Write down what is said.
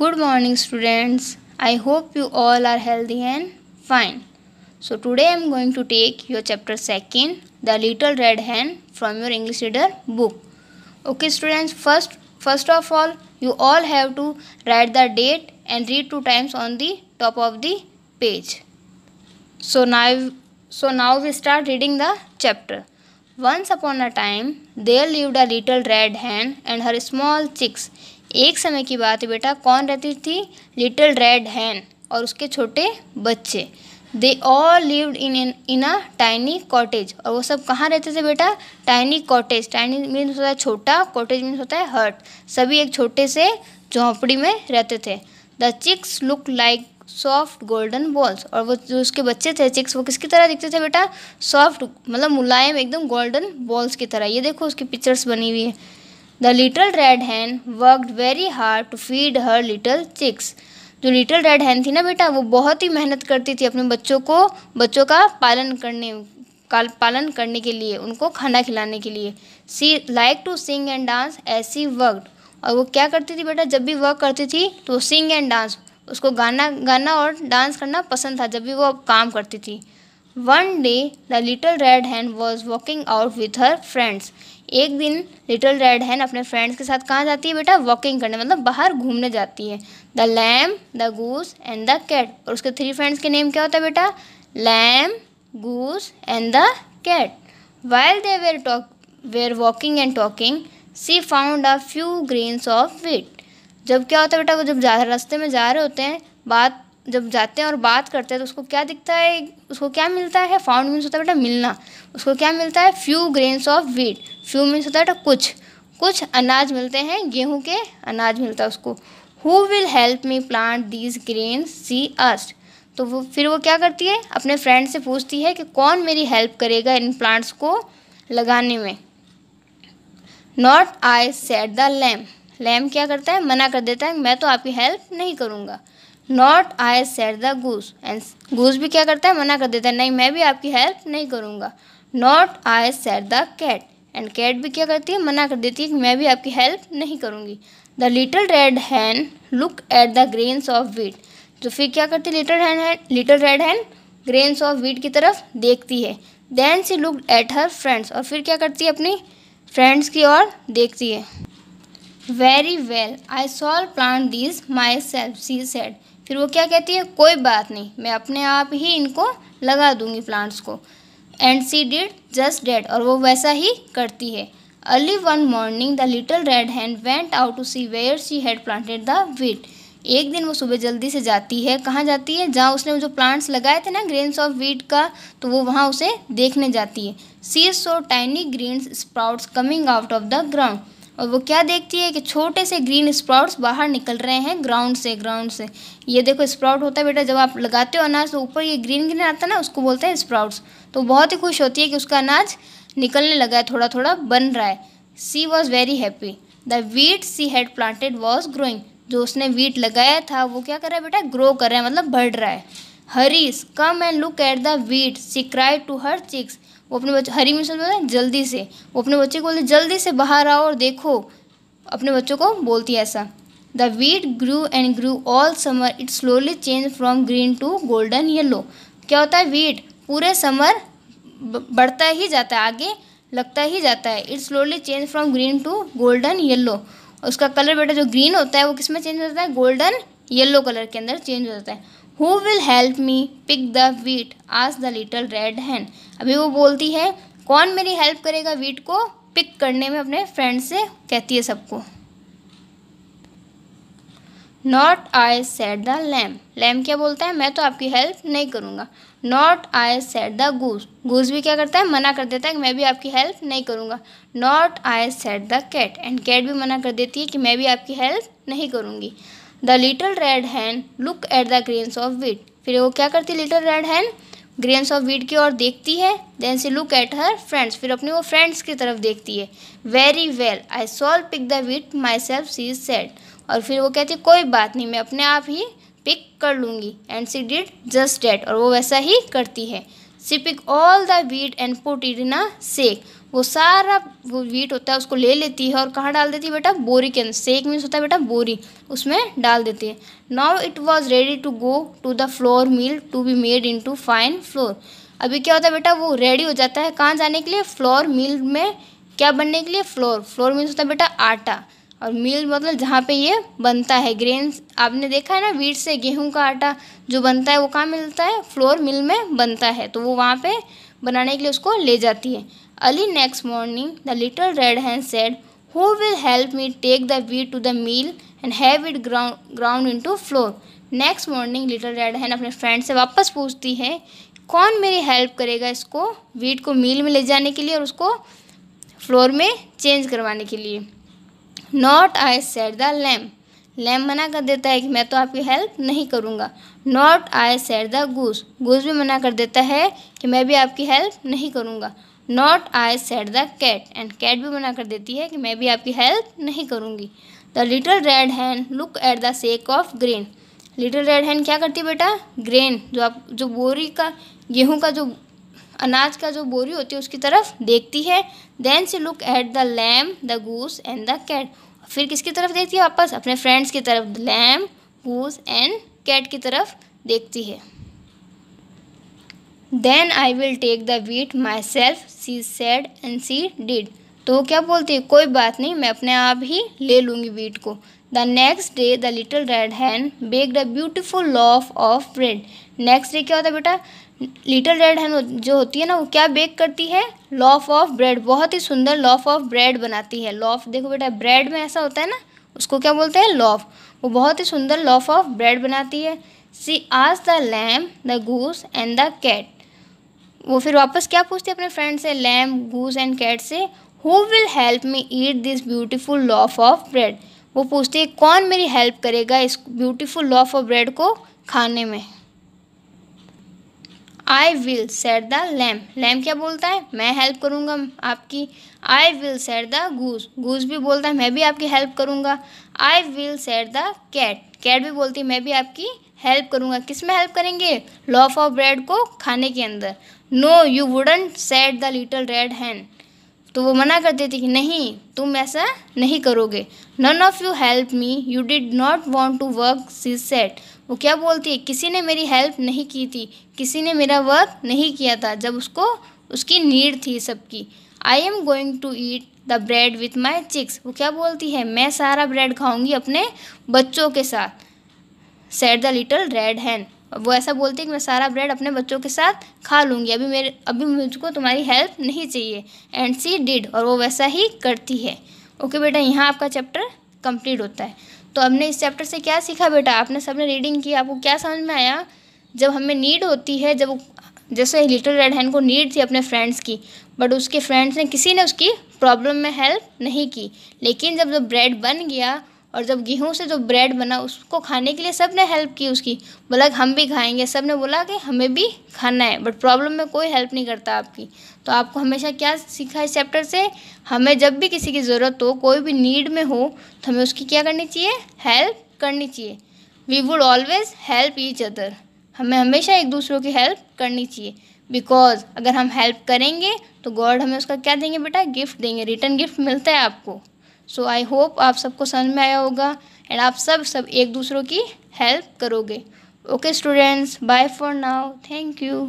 Good morning students. I hope you all are healthy and fine. So today I am going to take your chapter 2nd The Little Red Hen from your English reader book. Okay students first first of all you all have to write the date and read two times on the top of the page. So now so now we start reading the chapter. Once upon a time, there lived a little red hen and her small chicks. एक समय की बात है बेटा कौन रहती थी little red हैन और उसके छोटे बच्चे they all lived in in a tiny cottage और वो सब कहाँ रहते थे बेटा टाइनी कॉटेज टाइनी मीन्स होता है छोटा कॉटेज मीन्स होता है हर्ट सभी एक छोटे से झोंपड़ी में रहते थे the chicks look like soft golden balls और वो जो उसके बच्चे थे चिक्स वो किसकी तरह दिखते थे बेटा सॉफ्ट मतलब मुलायम एकदम गोल्डन बॉल्स की तरह ये देखो उसकी पिक्चर्स बनी हुई है the little red hen worked very hard to feed her little chicks जो लिटिल रेड हैन थी ना बेटा वो बहुत ही मेहनत करती थी अपने बच्चों को बच्चों का पालन करने का पालन करने के लिए उनको खाना खिलाने के लिए she like to sing and dance ऐसी वर्कड और वो क्या करती थी बेटा जब भी वर्क करती थी तो सिंग एंड डांस उसको गाना गाना और डांस करना पसंद था जब भी वो काम करती थी one day the little red hen was walking out with her friends एक दिन लिटिल रेड हैन अपने फ्रेंड्स के साथ कहाँ जाती है बेटा वॉकिंग करने मतलब बाहर घूमने जाती है the lamb the goose and the cat और उसके थ्री फ्रेंड्स के नेम क्या होता है बेटा lamb goose and the cat while they were talk were walking and talking she found a few grains of wheat जब क्या होता है बेटा वो जब जा रास्ते में जा रहे होते हैं बात जब जाते हैं और बात करते हैं तो उसको क्या दिखता है उसको क्या मिलता है फाउंड मीन्स होता है बेटा मिलना उसको क्या मिलता है few grains of wheat few means होता है बेटा कुछ कुछ अनाज मिलते हैं गेहूँ के अनाज मिलता है उसको who will help me plant these grain she asked तो वो फिर वो क्या करती है अपने फ्रेंड से पूछती है कि कौन मेरी हेल्प करेगा इन प्लांट्स को लगाने में not I said the lamb lamb क्या करता है मना कर देता है मैं तो आपकी हेल्प नहीं करूँगा not I said the goose and goose भी क्या करता है मना कर देता है नहीं मैं भी आपकी हेल्प नहीं करूँगा not I said the cat and cat भी क्या करती है मना कर देती है कि मैं भी आपकी हेल्प नहीं करूँगी the little red hen look at the grains of wheat तो फिर क्या करती है little hen little red hen grains of wheat की तरफ देखती है then she look at her friends और फिर क्या करती है अपनी फ्रेंड्स की ओर देखती है very well I shall plant these myself she said फिर वो क्या कहती है कोई बात नहीं मैं अपने आप ही इनको लगा दूंगी प्लांट्स को and she did just that और वो वैसा ही करती है early one morning the little red hen went out to see where she had planted the wheat एक दिन वो सुबह जल्दी से जाती है कहाँ जाती है जहाँ उसने जो प्लांट्स लगाए थे ना ग्रेन्स ऑफ वीट का तो वो वहाँ उसे देखने जाती है she saw tiny green sprouts coming out of the ground और वो क्या देखती है कि छोटे से ग्रीन स्प्राउट्स बाहर निकल रहे हैं ग्राउंड से ग्राउंड से ये देखो स्प्राउट होता है बेटा जब आप लगाते हो अनाज तो ऊपर ये ग्रीन ग्रीन आता है ना उसको बोलते हैं स्प्राउट्स तो बहुत ही खुश होती है कि उसका अनाज निकलने लगा है थोड़ा थोड़ा बन रहा है she was very happy the wheat she had planted was growing जो उसने वीट लगाया था वो क्या कर रहा है बेटा ग्रो कर रहा है मतलब बढ़ रहा है hurry come and look at the wheat she cried to her chicks वो अपने बच्चे हरी मिशन बोलते हैं जल्दी से वो अपने बच्चे को बोलते जल्दी से बाहर आओ और देखो अपने बच्चों को बोलती है ऐसा the wheat grew and grew all summer it slowly change from green to golden yellow क्या होता है वीट पूरे समर बढ़ता ही जाता है आगे लगता ही जाता है it slowly change from green to golden yellow उसका कलर बेटा जो ग्रीन होता है वो किस में चेंज जाता है गोल्डन येलो कलर के अंदर चेंज हो जाता है who will help me pick the wheat आज द लिटल रेड हैन अभी वो बोलती है कौन मेरी हेल्प करेगा वीट को पिक करने में अपने फ्रेंड से कहती है सबको not I said the lamb lamb क्या बोलता है मैं तो आपकी हेल्प नहीं करूँगा not I said the goose goose भी क्या करता है मना कर देता है कि मैं भी आपकी हेल्प नहीं करूँगा not I said the cat and cat भी मना कर देती है कि मैं भी आपकी हेल्प नहीं करूँगी the little red hen look at the grains of wheat फिर वो क्या करती little red hen grains of wheat की ओर देखती है then she look at her friends फिर अपने वो फ्रेंड्स की तरफ देखती है very well I shall pick the wheat myself she is said और फिर वो कहती है कोई बात नहीं मैं अपने आप ही पिक कर लूँगी and she did just that और वो वैसा ही करती है she pick all the wheat and put it in a sack वो सारा वो वीट होता है उसको ले लेती है और कहाँ डाल देती है बेटा बोरी के अंदर सेक मीन्स होता है बेटा बोरी उसमें डाल देती है now it was ready to go to the flour mill to be made into fine flour अभी क्या होता है बेटा वो रेडी हो जाता है कहाँ जाने के लिए फ्लोर मिल में क्या बनने के लिए फ्लोर फ्लोर मीन्स होता है बेटा आटा और मिल मतलब जहाँ पे ये बनता है ग्रेन आपने देखा है ना वीट से गेहूं का आटा जो बनता है वो कहाँ मिलता है फ्लोर मिल में बनता है तो वो वहाँ पे बनाने के लिए उसको ले जाती है early next morning the little red hen said who will help me take the wheat to the mill and have it ground ground into flour next morning little red hen अपने friend से वापस पूछती है कौन मेरी help करेगा इसको wheat को मील में ले जाने के लिए और उसको फ्लोर में चेंज करवाने के लिए not I said the lamb lamb मना कर देता है कि मैं तो आपकी हेल्प नहीं करूँगा not I said the goose goose भी मना कर देता है कि मैं भी आपकी हेल्प नहीं करूँगा not I said the cat and cat भी मना कर देती है कि मैं भी आपकी हेल्प नहीं करूँगी the little red hen look at the sack of grain little red hen क्या करती है बेटा ग्रेन जो आप जो बोरी का गेहूँ का जो अनाज का जो बोरी होती है उसकी तरफ देखती है then she look at the lamb the goose and the cat फिर किसकी तरफ देखती है वापस अपने फ्रेंड्स की तरफ लैम गूस एंड कैट की तरफ देखती है then I will take the wheat myself she said and she did तो क्या बोलती है कोई बात नहीं मैं अपने आप ही ले लूँगी बीट को the next day the little red hen baked a beautiful loaf of bread next day क्या होता है बेटा लिटिल रेड हैन जो होती है ना वो क्या बेक करती है लॉफ ऑफ ब्रेड बहुत ही सुंदर लॉफ ऑफ ब्रेड बनाती है लॉफ देखो बेटा ब्रेड में ऐसा होता है ना उसको क्या बोलते हैं लॉफ वो बहुत ही सुंदर लॉफ ऑफ ब्रेड बनाती है सी आज the lamb the goose and the cat वो फिर वापस क्या पूछती है अपने फ्रेंड से लैम गूस एंड कैट से who will help me eat this beautiful loaf of bread वो पूछते हैं कौन मेरी हेल्प करेगा इस ब्यूटीफुल लॉफ ऑफ ब्रेड को खाने में I will said the lamb lamb क्या बोलता है मैं हेल्प करूँगा आपकी I will said the goose goose भी बोलता है मैं भी आपकी हेल्प करूँगा I will said the cat cat भी बोलती है मैं भी आपकी हेल्प करूँगा किस में हेल्प करेंगे लॉफ ऑफ ब्रेड को खाने के अंदर no you wouldn't said the little red hen तो वो मना करती थी कि नहीं तुम ऐसा नहीं करोगे none of you help me you did not want to work she said वो क्या बोलती है किसी ने मेरी हेल्प नहीं की थी किसी ने मेरा वर्क नहीं किया था जब उसको उसकी नीड थी सबकी I am going to eat the bread with my chicks वो क्या बोलती है मैं सारा ब्रेड खाऊंगी अपने बच्चों के साथ said the little red hen वो ऐसा बोलती है कि मैं सारा ब्रेड अपने बच्चों के साथ खा लूँगी अभी मेरे अभी मुझको तुम्हारी हेल्प नहीं चाहिए एंड सी डिड और वो वैसा ही करती है ओके बेटा यहाँ आपका चैप्टर कंप्लीट होता है तो हमने इस चैप्टर से क्या सीखा बेटा आपने सबने रीडिंग की आपको क्या समझ में आया जब हमें नीड होती है जब जैसे लिटिल रेड हैंड को नीड थी अपने फ्रेंड्स की बट उसके फ्रेंड्स ने किसी ने उसकी प्रॉब्लम में हेल्प नहीं की लेकिन जब जब ब्रेड बन गया और जब गेहूँ से जो ब्रेड बना उसको खाने के लिए सब ने हेल्प की उसकी बोला हम भी खाएंगे सब ने बोला कि हमें भी खाना है बट प्रॉब्लम में कोई हेल्प नहीं करता आपकी तो आपको हमेशा क्या सीखा इस चैप्टर से हमें जब भी किसी की ज़रूरत हो कोई भी नीड में हो तो हमें उसकी क्या करनी चाहिए हेल्प करनी चाहिए we would always help each other हमें हमेशा एक दूसरों की हेल्प करनी चाहिए बिकॉज अगर हम हेल्प करेंगे तो गॉड हमें उसका क्या देंगे बेटा गिफ्ट देंगे रिटर्न गिफ्ट मिलता है आपको सो आई होप आप सबको समझ में आया होगा एंड आप सब सब एक दूसरों की हेल्प करोगे okay students bye for now thank you